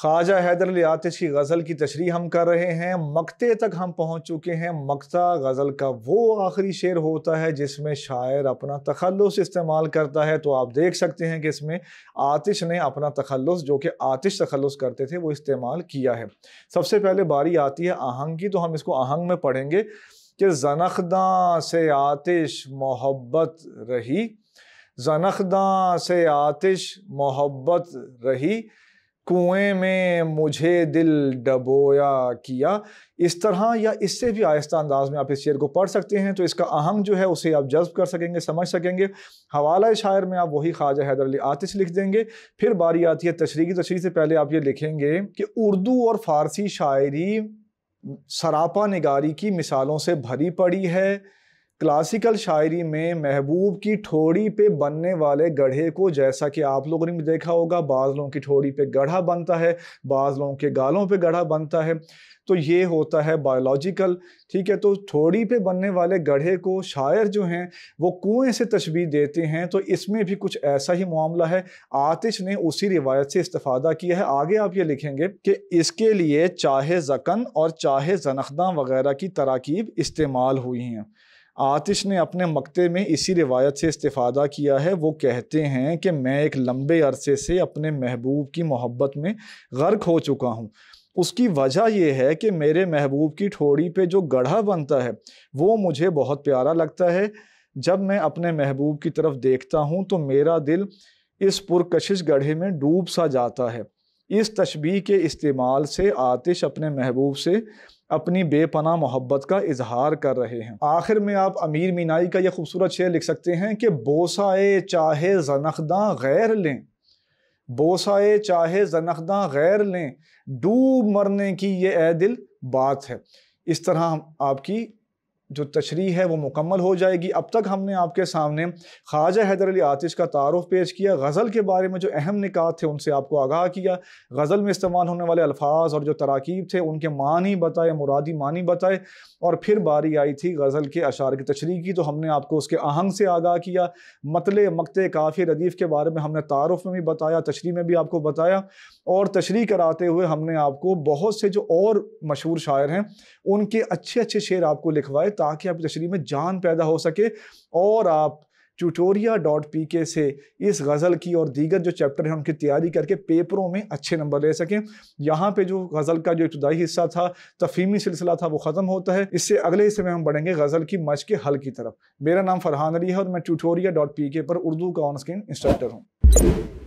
ख्वाजा हैदर अली आतिश की गज़ल की तशरी हम कर रहे हैं मकते तक हम पहुँच चुके हैं मकता गज़ल का वो आखिरी शेर होता है जिसमें शायर अपना तखलस इस्तेमाल करता है तो आप देख सकते हैं कि इसमें आतिश ने अपना तखलस जो कि आतिश तखलस करते थे वो इस्तेमाल किया है सबसे पहले बारी आती है आहंग की तो हम इसको आहंग में पढ़ेंगे कि जनखदा से आतिश मोहब्बत रही जनखदा से आतिश मोहब्बत रही कुएं में मुझे दिल डबोया किया इस तरह या इससे भी आहिस्ता अंदाज में आप इस शेर को पढ़ सकते हैं तो इसका अहम जो है उसे आप जज्ब कर सकेंगे समझ सकेंगे हवाला शायर में आप वही ख्वाजा हैदर अली आतिश लिख देंगे फिर बारी आती है तशरी की तशरी से पहले आप ये लिखेंगे कि उर्दू और फ़ारसी शायरी सरापा निगारी की मिसालों से भरी पड़ी है क्लासिकल शायरी में महबूब की ठोड़ी पे बनने वाले गढ़े को जैसा कि आप लोगों ने भी देखा होगा बाज लोगों की ठोड़ी पे गढ़ा बनता है बाज लोगों के गालों पे गढ़ा बनता है तो ये होता है बायोलॉजिकल ठीक है तो ठोड़ी पे बनने वाले गढ़े को शायर जो हैं वो कुएं से तशबी देते हैं तो इसमें भी कुछ ऐसा ही मामला है आतिश ने उसी रिवायत से इस्तफादा किया है आगे आप ये लिखेंगे कि इसके लिए चाहे जकन और चाहे जनखदा वगैरह की तरकीब इस्तेमाल हुई हैं आतिश ने अपने मकते में इसी रिवायत से इस्तादा किया है वो कहते हैं कि मैं एक लंबे अरसे से अपने महबूब की मोहब्बत में गर्क हो चुका हूँ उसकी वजह यह है कि मेरे महबूब की ठोड़ी पे जो गढ़ा बनता है वो मुझे बहुत प्यारा लगता है जब मैं अपने महबूब की तरफ देखता हूँ तो मेरा दिल इस पुरकशिश गढ़े में डूब सा जाता है इस तशबी के इस्तेमाल से आतिश अपने महबूब से अपनी बेपना मोहब्बत का इजहार कर रहे हैं आखिर में आप अमीर मीनाई का यह खूबसूरत शेर लिख सकते हैं कि बोसाए चाहे जनखदा गैर लें बोसाए चाहे जनखदा गैर लें डूब मरने की ये ए दिल बात है इस तरह हम आपकी जो तशरी है वो मुकम्मल हो जाएगी अब तक हमने आपके सामने ख्वाजा हैदर अली आतिश का तारफ़ पेश किया गज़ल के बारे में जो अहम निकात थे उनसे आपको आगाह किया गज़ल में इस्तेमाल होने वाले अल्फाज और जो तराकीब थे उनके मानी बताए मुरादी मानी बताए और फिर बारी आई थी गज़ल के अशार की तशरी की तो हमने आपको उसके आहंग से आगाह किया मतले मकते काफ़ी रदीफ़ के बारे में हमने तारफ़ में भी बताया तशरी में भी आपको बताया और तशरी कराते हुए हमने आपको बहुत से जो और मशहूर शायर हैं उनके अच्छे अच्छे शेर आपको लिखवाए ताकि आपकी तशरी में जान पैदा हो सके और आप ट्यूटोरिया डॉट पी के से इस गज़ल की और दीगर जो चैप्टर हैं उनकी तैयारी करके पेपरों में अच्छे नंबर ले सकें यहाँ पे जो गज़ल का जो इब्तदाई हिस्सा था तफीमी सिलसिला था वो ख़त्म होता है इससे अगले हिस्से में हम बढ़ेंगे गज़ल की मच के हल की तरफ मेरा नाम फरहान अली है और मैं ट्यूटोरिया डॉट पी के पर उर्दू का ऑन स्क्रीन इंस्ट्रक्टर हूँ